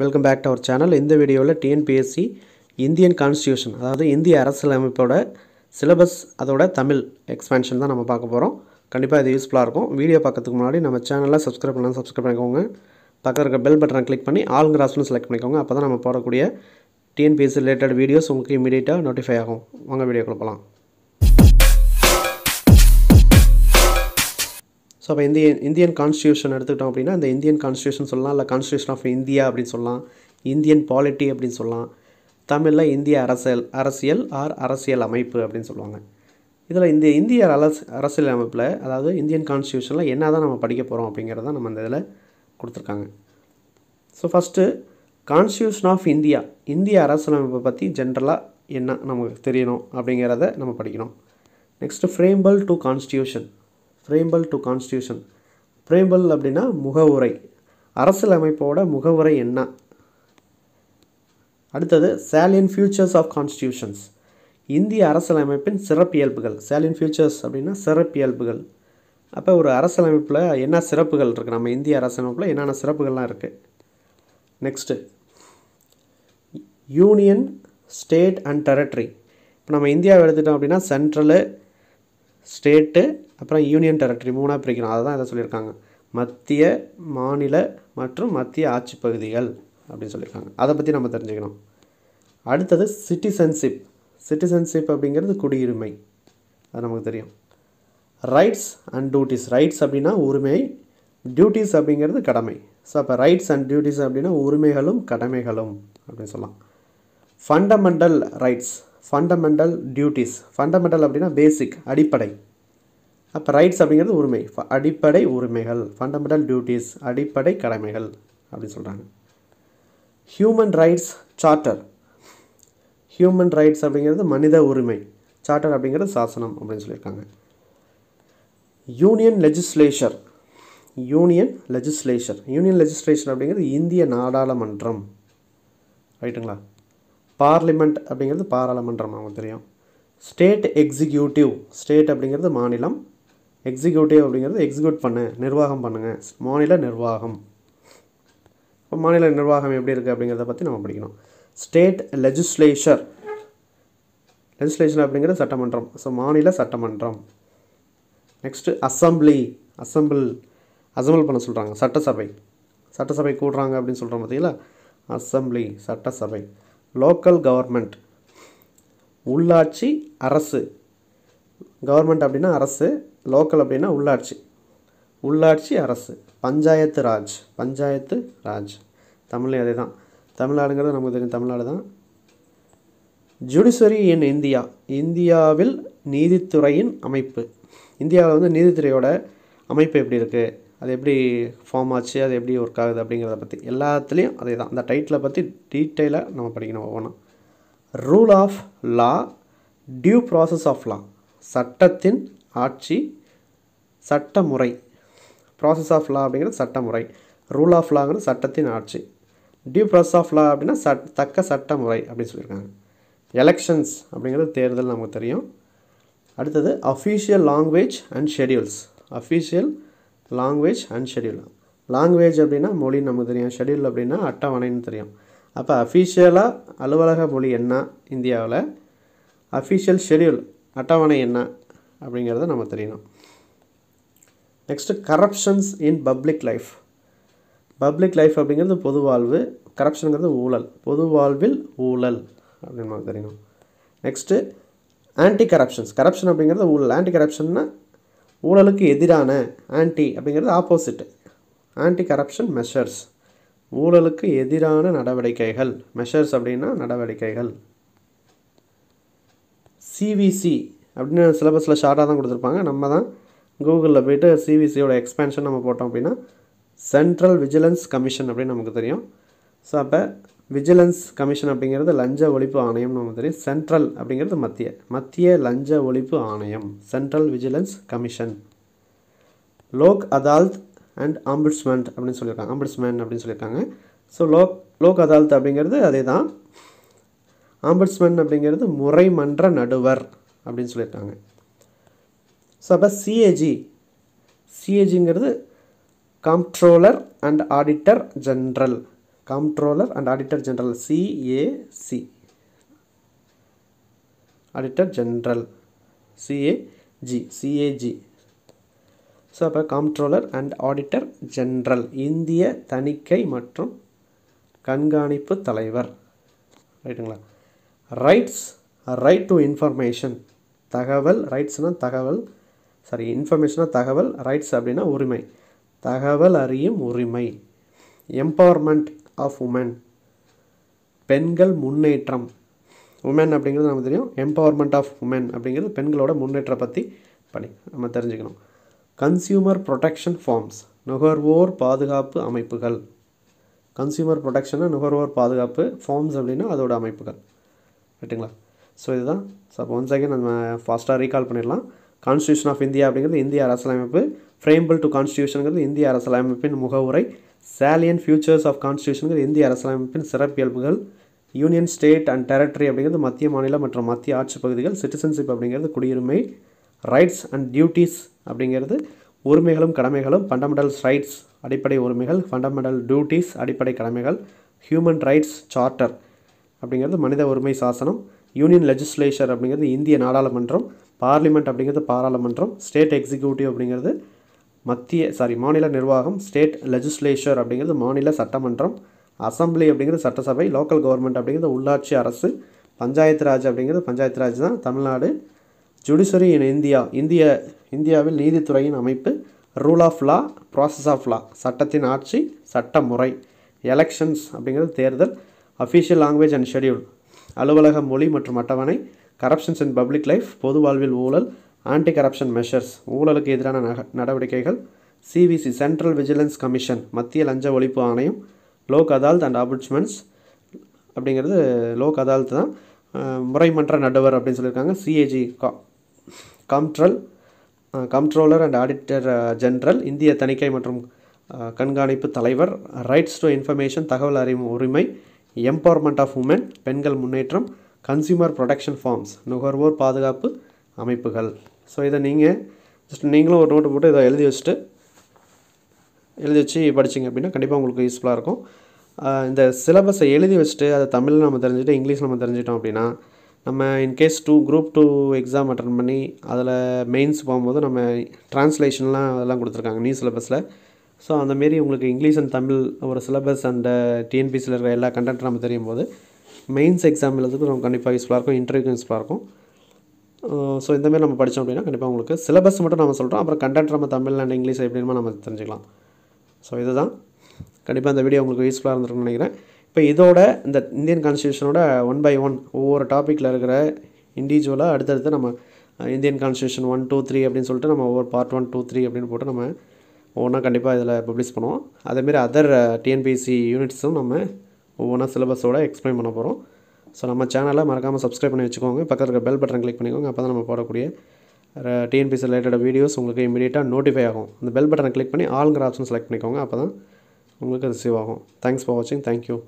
welcome back to our channel இந்த வீடியோவில் TNPSC Indian constitution அதாவது இந்திய அரசியலமைப்போட சிலபஸ் அதோட தமிழ் எக்ஸ்பேன்ஷன் தான் நம்ம பார்க்க போகிறோம் கண்டிப்பாக இது யூஸ்ஃபுல்லாக இருக்கும் வீடியோ பார்க்கறதுக்கு முன்னாடி நம்ம சேனலில் சப்ஸ்கிரைப் பண்ணலாம் சப்ஸ்கிரைப் பண்ணிக்கோங்க பக்கத்தில் இருக்க பெல் பட்டனை கிளிக் பண்ணி ஆளுங்க ஆப்ஷன் செலக்ட் பண்ணிக்கோங்க அப்போ தான் நம்ம போடக்கூடிய டிஎன்பிஎஸ்சி ரிலேட்டட் வீடியோஸ் உங்களுக்கு இமீடியட்டாக நோட்டிஃபை ஆகும் வாங்க வீடியோ கொடுப்பலாம் ஸோ அப்போ இந்திய இந்தியன் கான்ஸ்டியூஷன் எடுத்துக்கிட்டோம் அப்படின்னா இந்த இந்தியன் கான்ஸ்டியூஷன் சொல்லலாம் இல்லை கான்ஸ்டியூஷன் ஆஃப் இந்தியா அப்படின்னு சொல்லலாம் இந்தியன் பாலிட்டி அப்படின்னு சொல்லலாம் தமிழில் இந்திய அரசியல் அரசியல் ஆர் அரசியல் அமைப்பு அப்படின்னு சொல்லுவாங்க இதில் இந்த இந்திய அரசு அரசியல் அமைப்பில் அதாவது இந்தியன் கான்ஸ்டியூஷனில் என்ன தான் நம்ம படிக்க போகிறோம் அப்படிங்கிறத நம்ம அந்த இதில் கொடுத்துருக்காங்க so first constitution of India இந்திய அரசியலமைப்பை பற்றி ஜென்ரலாக என்ன நமக்கு தெரியணும் அப்படிங்கிறத நம்ம படிக்கணும் next preamble to constitution preamble to constitution preamble அப்படின்னா முகவுரை அரசியலமைப்போட முகவுரை என்ன அடுத்தது சேலியன் ஃபியூச்சர்ஸ் ஆஃப் கான்ஸ்டியூஷன்ஸ் இந்திய அரசியலமைப்பின் சிறப்பியல்புகள் சேலியன் ஃபியூச்சர்ஸ் அப்படின்னா சிறப்பியல்புகள் அப்போ ஒரு அரசியலமைப்பில் என்ன சிறப்புகள் இருக்குது நம்ம இந்திய அரசியலமைப்பில் என்னென்ன சிறப்புகள்லாம் இருக்குது next union state and territory இப்போ நம்ம இந்தியாவை எடுத்துட்டோம் அப்படின்னா சென்ட்ரலு ஸ்டேட்டு அப்புறம் யூனியன் டெரட்டரி மூணாக பிரிக்கணும் அதை தான் இதை சொல்லியிருக்காங்க மத்திய மாநில மற்றும் மத்திய ஆட்சி பகுதிகள் அப்படின்னு சொல்லியிருக்காங்க அதை பற்றி நம்ம தெரிஞ்சுக்கணும் அடுத்தது சிட்டிசன்ஷிப் சிட்டிசன்ஷிப் அப்படிங்கிறது குடியுரிமை அது நமக்கு தெரியும் ரைட்ஸ் அண்ட் டியூட்டிஸ் ரைட்ஸ் அப்படின்னா உரிமை டியூட்டிஸ் அப்படிங்கிறது கடமை ஸோ அப்போ ரைட்ஸ் அண்ட் டியூட்டிஸ் அப்படின்னா உரிமைகளும் கடமைகளும் அப்படின்னு சொல்லலாம் fundamental rights fundamental duties fundamental அப்படின்னா பேசிக் அடிப்படை அப்போ ரைட்ஸ் அப்படிங்கிறது உரிமை அடிப்படை உரிமைகள் ஃபண்டமெண்டல் டியூட்டிஸ் அடிப்படை கடமைகள் அப்படின்னு சொல்கிறாங்க human rights charter human rights அப்படிங்கிறது மனித உரிமை சார்ட்டர் அப்படிங்கிறது சாசனம் அப்படின்னு சொல்லியிருக்காங்க union legislature union legislature union legislation அப்படிங்கிறது இந்திய நாடாளுமன்றம் ரைட்டுங்களா பார்லிமெண்ட் அப்படிங்கிறது பாராளுமன்றம் அவங்களுக்கு தெரியும் ஸ்டேட் எக்ஸிக்யூட்டிவ் ஸ்டேட் அப்படிங்கிறது மாநிலம் எக்ஸிக்யூட்டிவ் அப்படிங்கிறது எக்ஸிக்யூட் பண்ணு நிர்வாகம் பண்ணுங்கள் மாநில நிர்வாகம் இப்போ மாநில நிர்வாகம் எப்படி இருக்குது அப்படிங்கிறத பற்றி நம்ம படிக்கணும் ஸ்டேட் லெஜிஸ்லேஷர் லெஜிஸ்லேஷன் அப்படிங்கிறது சட்டமன்றம் ஸோ மாநில சட்டமன்றம் நெக்ஸ்ட்டு அசம்பிளி அசம்பிள் அசம்பிள் பண்ண சொல்கிறாங்க சட்டசபை சட்டசபை கூடுறாங்க அப்படின்னு சொல்கிறோம் பார்த்தீங்களா அசம்பிளி சட்டசபை லோக்கல் கவர்மெண்ட் உள்ளாட்சி அரசு கவர்மெண்ட் அப்படின்னா அரசு லோக்கல் அப்படின்னா உள்ளாட்சி உள்ளாட்சி அரசு பஞ்சாயத்து ராஜ் பஞ்சாயத்து ராஜ் தமிழ் அதே தான் தமிழ்நாடுங்கிறது நமக்கு தெரியும் தமிழ்நாடு தான் ஜுடிஷரி இன் இந்தியா இந்தியாவில் நீதித்துறையின் அமைப்பு இந்தியாவில் வந்து நீதித்துறையோட அமைப்பு எப்படி இருக்குது அது எப்படி ஃபார்ம் ஆச்சு அது எப்படி ஒர்க் ஆகுது அப்படிங்கிறத பற்றி எல்லாத்துலேயும் அதே தான் அந்த டைட்டிலை பற்றி டீட்டெயிலாக நம்ம படிக்கணும் ஒவ்வொன்றும் rule of law due process of law சட்டத்தின் ஆட்சி சட்டமுறை ப்ராசஸ் ஆஃப் லா அப்படிங்கிறது சட்டமுறை ரூல் ஆஃப் லாங்கிறது சட்டத்தின் ஆட்சி டியூ ப்ராசஸ் ஆஃப் லா அப்படின்னா சட் தக்க சட்டமுறை அப்படின்னு சொல்லியிருக்காங்க எலெக்ஷன்ஸ் அப்படிங்கிறது தேர்தல் நமக்கு தெரியும் அடுத்தது official language and schedules official language and schedule language அப்படின்னா மொழின்னு நமக்கு தெரியும் ஷெடியூல் அப்படின்னா அட்டவணைன்னு தெரியும் அப்போ அஃபீஷியலாக அலுவலக மொழி என்ன இந்தியாவில் அஃபீஷியல் ஷெடியூல் அட்டவணை என்ன அப்படிங்கிறத நம்ம தெரியணும் next corruptions in public life public life அப்படிங்கிறது பொது வாழ்வு கரப்ஷனுங்கிறது ஊழல் பொது வாழ்வில் ஊழல் அப்படின்னு நமக்கு தெரியணும் நெக்ஸ்ட்டு ஆன்டி கரப்ஷன்ஸ் கரப்ஷன் அப்படிங்கிறது ஊழல் ஆன்டி கரப்ஷன்னா ஊழலுக்கு எதிரான ஆன்டி அப்படிங்கிறது ஆப்போசிட் ஆன்டி கரப்ஷன் மெஷர்ஸ் ஊழலுக்கு எதிரான நடவடிக்கைகள் மெஷர்ஸ் அப்படின்னா நடவடிக்கைகள் சிவிசி அப்படின்னு சிலபஸில் ஷார்ட்டாக தான் கொடுத்துருப்பாங்க நம்ம தான் கூகுளில் போய்ட்டு சிவிசியோட எக்ஸ்பேன்ஷன் நம்ம போட்டோம் அப்படின்னா சென்ட்ரல் விஜிலன்ஸ் கமிஷன் அப்படின்னு நமக்கு தெரியும் ஸோ அப்போ விஜிலன்ஸ் கமிஷன் அப்படிங்கிறது லஞ்ச ஒழிப்பு ஆணையம்னு நமக்கு தெரியும் சென்ட்ரல் அப்படிங்கிறது மத்திய மத்திய லஞ்ச ஒழிப்பு ஆணையம் central vigilance commission Lok Adalat and ombudsman அப்படின்னு சொல்லியிருக்காங்க அம்பிட்ஸ்மேன் அப்படின்னு சொல்லியிருக்காங்க ஸோ லோக் லோக் அதால்த் அப்படிங்கிறது அதே தான் ஆம்பிட்ஸ்மெண்ட் அப்படிங்கிறது முறைமன்ற நடுவர் அப்படின்னு சொல்லியிருக்காங்க ஸோ அப்போ சிஏஜி சிஏஜிங்கிறது comptroller and auditor general comptroller and auditor general CAC auditor general CAG CAG so அப்போ காம்ட்ரோலர் அண்ட் ஆடிட்டர் ஜென்ரல் இந்திய தணிக்கை மற்றும் கண்காணிப்பு தலைவர் ரைட்டுங்களா ரைட்ஸ் ரைட் டு இன்ஃபர்மேஷன் தகவல் ரைட்ஸ்னால் தகவல் சாரி இன்ஃபர்மேஷனாக தகவல் ரைட்ஸ் அப்படின்னா உரிமை தகவல் அறியும் உரிமை எம்பவர்மெண்ட் ஆஃப் உமன் பெண்கள் முன்னேற்றம் உமன் அப்படிங்கிறது நமக்கு தெரியும் எம்பவர்மெண்ட் ஆஃப் உமன் அப்படிங்கிறது பெண்களோட முன்னேற்றம் பற்றி பணி நம்ம தெரிஞ்சுக்கணும் கன்சியூமர் ப்ரொடெக்ஷன் ஃபார்ம்ஸ் நுகர்வோர் பாதுகாப்பு அமைப்புகள் கன்சியூமர் ப்ரொடெக்ஷனாக நுகர்வோர் பாதுகாப்பு ஃபார்ம்ஸ் அப்படின்னா அதோட அமைப்புகள் ரைட்டுங்களா ஸோ இதுதான் ஸோ அப்போ ஒன்ஸ் செகண்ட் நம்ம ஃபாஸ்ட்டாக ரீகால் பண்ணிடலாம் கான்ஸ்டியூஷன் ஆஃப் இந்தியா அப்படிங்கிறது இந்திய அரசியலமைப்பு ஃப்ரேம்பிள் டு கான்ஸ்டியூஷனுங்கிறது இந்திய அரசியலமைப்பின் முகவுரை சேலியன் ஃபியூச்சர்ஸ் ஆஃப் கான்ஸ்டியூஷனுங்கிறது இந்திய அரசியலமைப்பின் சிறப்பியல்புகள் யூனியன் ஸ்டேட் அண்ட் டெரிட்டரி அப்படிங்கிறது மத்திய மாநிலம் மற்றும் மத்திய ஆட்சி பகுதிகள் சிட்டிசன்ஷிப் அப்படிங்கிறது குடியுரிமை ரைட்ஸ் அண்ட் டியூட்டிஸ் அப்படிங்கிறது உரிமைகளும் கடமைகளும் ஃபண்டமெண்டல்ஸ் ரைட்ஸ் அடிப்படை உரிமைகள் ஃபண்டமெண்டல் டியூட்டிஸ் அடிப்படை கடமைகள் ஹியூமன் ரைட்ஸ் சார்ட்டர் அப்படிங்கிறது மனித உரிமை சாசனம் யூனியன் லெஜிஸ்லேஷர் அப்படிங்கிறது இந்திய நாடாளுமன்றம் பார்லிமெண்ட் அப்படிங்கிறது பாராளுமன்றம் ஸ்டேட் எக்ஸிக்யூட்டிவ் அப்படிங்கிறது மத்திய சாரி மாநில நிர்வாகம் ஸ்டேட் லெஜிஸ்லேஷர் அப்படிங்கிறது மாநில சட்டமன்றம் அசம்பிளி அப்படிங்கிறது சட்டசபை லோக்கல் கவர்மெண்ட் அப்படிங்கிறது உள்ளாட்சி அரசு பஞ்சாயத்து ராஜ் அப்படிங்கிறது பஞ்சாயத்து ராஜ் தான் தமிழ்நாடு ஜுடிஷரி இன் இந்தியா இந்திய இந்தியாவில் நீதித்துறையின் அமைப்பு rule of law process of law சட்டத்தின் ஆட்சி சட்ட முறை எலெக்ஷன்ஸ் அப்படிங்கிறது தேர்தல் அஃபிஷியல் லாங்குவேஜ் அண்ட் ஷெடியூல் அலுவலக மொழி மற்றும் அட்டவணை கரப்ஷன்ஸ் இன் பப்ளிக் லைஃப் பொது வாழ்வில் ஊழல் ஆன்டி கரப்ஷன் மெஷர்ஸ் ஊழலுக்கு எதிரான நடவடிக்கைகள் சிவிசி சென்ட்ரல் விஜிலன்ஸ் கமிஷன் மத்திய லஞ்ச ஒழிப்பு ஆணையம் லோக் அதாலத் அண்ட் ஆபுட்ஸ்மெண்ட்ஸ் அப்படிங்கிறது லோக் அதால்த் தான் முறைமன்ற நடுவர் அப்படின்னு சொல்லியிருக்காங்க CAG control comptroller and auditor general இந்திய தணிக்கை மற்றும் கண்காணிப்பு தலைவர் ரைட்ஸ் டு இன்ஃபர்மேஷன் தகவல் அறிவு உரிமை எம்பவர்மெண்ட் ஆஃப் உமன் பெண்கள் முன்னேற்றம் கன்சியூமர் ப்ரொடெக்ஷன் ஃபார்ம்ஸ் நுகர்வோர் பாதுகாப்பு அமைப்புகள் ஸோ இதை நீங்கள் ஜஸ்ட் நீங்களும் ஒரு நோட்டு போட்டு இதை எழுதி வச்சுட்டு எழுதி வச்சு படிச்சிங்க அப்படின்னா கண்டிப்பாக உங்களுக்கு யூஸ்ஃபுல்லாக இருக்கும் இந்த சிலபஸை எழுதி வச்சுட்டு அதை தமிழில் நம்ம தெரிஞ்சுட்டு இங்கிலீஷில் நம்ம தெரிஞ்சிட்டோம் அப்படின்னா நம்ம in case two group two exam attend பண்ணி அதில் மெயின்ஸ் போகும்போது நம்ம ட்ரான்ஸ்லேஷன்லாம் அதெல்லாம் கொடுத்துருக்காங்க நியூ சிலபஸில் ஸோ அந்தமாரி உங்களுக்கு இங்கிலீஷ் அண்ட் தமிழ் ஒரு சிலபஸ் அண்ட் டிஎன்பிசியில் இருக்கிற எல்லா கண்டென்ட் நம்ம தெரியும் போது மெயின்ஸ் எக்ஸாம் எழுதுறதுக்கு uh, நம்ம கண்டிப்பாக யூஸ்ஃபுல்லாக இருக்கும் இன்டர்வியூ யூஸ்ஃபுல்லாக இருக்கும் ஸோ இந்தமாரி நம்ம படித்தோம் அப்படின்னா கண்டிப்பாக உங்களுக்கு சிலபஸ் மட்டும் நம்ம சொல்கிறோம் அப்புறம் கண்டென்ட் நம்ம தமிழ் அண்ட் இங்கிலீஷ் எப்படின்னு நம்ம தெரிஞ்சுக்கலாம் ஸோ இதுதான் கண்டிப்பாக இந்த வீடியோ உங்களுக்கு யூஸ்ஃபுல்லாக இருந்திருக்கும்னு நினைக்கிறேன் இப்போ இதோட இந்த இந்தியன் கான்ஸ்டியூஷனோட ஒன் பை ஒன் ஒவ்வொரு டாப்பிக்கில் இருக்கிற இண்டிவிஜுவலாக அடுத்தடுத்து நம்ம Indian constitution one two three அப்படின்னு சொல்லிட்டு நம்ம ஒவ்வொரு பார்ட் ஒன் டூ த்ரீ அப்படின்னு போட்டு நம்ம ஒவ்வொன்றா கண்டிப்பாக இதில் பப்ளிஷ் பண்ணுவோம் அதேமாரி அதர் டிஎன்பிஎஸ்சி யூனிட்ஸும் நம்ம ஒவ்வொன்றா சிலபஸோடு எக்ஸ்பிளைன் பண்ண போகிறோம் ஸோ நம்ம சேனலை மறக்காமல் சப்ஸ்கிரைப் பண்ணி வச்சுக்கோங்க பக்கத்தில் இருக்க பெல் பட்டன் கிளிக் பண்ணிக்கோங்க அப்போ தான் நம்ம போடக்கூடிய டிஎன்பிஎஸ்சி ரிலேட்டட் வீடியோஸ் உங்களுக்கு இமீடியட்டாக நோட்டிஃபை ஆகும் அந்த பெல் பட்டனை கிளிக் பண்ணி ஆளுங்கிற ஆப்ஷன் செலக்ட் பண்ணிக்கோங்க அப்போ தான் உங்களுக்கு ரிசீவ் ஆகும் தேங்க்ஸ் ஃபார் வாட்சிங் தேங்க்யூ